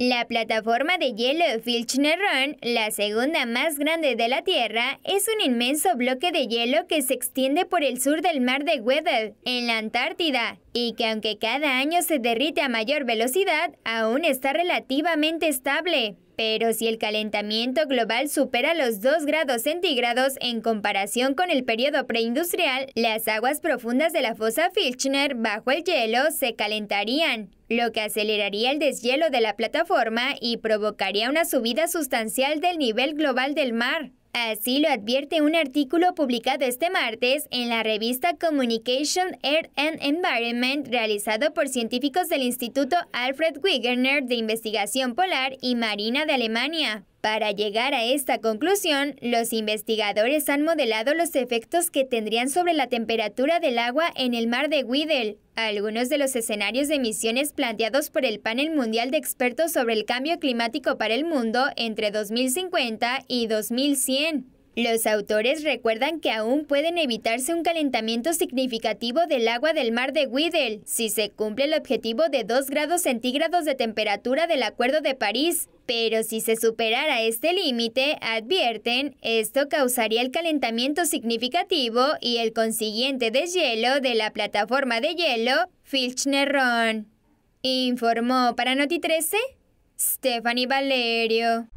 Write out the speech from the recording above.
La plataforma de hielo Filchner la segunda más grande de la Tierra, es un inmenso bloque de hielo que se extiende por el sur del mar de Weddell, en la Antártida, y que aunque cada año se derrite a mayor velocidad, aún está relativamente estable. Pero si el calentamiento global supera los 2 grados centígrados en comparación con el periodo preindustrial, las aguas profundas de la fosa Filchner bajo el hielo se calentarían, lo que aceleraría el deshielo de la plataforma y provocaría una subida sustancial del nivel global del mar. Así lo advierte un artículo publicado este martes en la revista Communication Air and Environment realizado por científicos del Instituto Alfred Wegener de Investigación Polar y Marina de Alemania. Para llegar a esta conclusión, los investigadores han modelado los efectos que tendrían sobre la temperatura del agua en el mar de Weddell, algunos de los escenarios de emisiones planteados por el panel mundial de expertos sobre el cambio climático para el mundo entre 2050 y 2100. Los autores recuerdan que aún pueden evitarse un calentamiento significativo del agua del mar de Weddell si se cumple el objetivo de 2 grados centígrados de temperatura del Acuerdo de París. Pero si se superara este límite, advierten, esto causaría el calentamiento significativo y el consiguiente deshielo de la plataforma de hielo Filchnerron. Informó para Noti 13 Stephanie Valerio.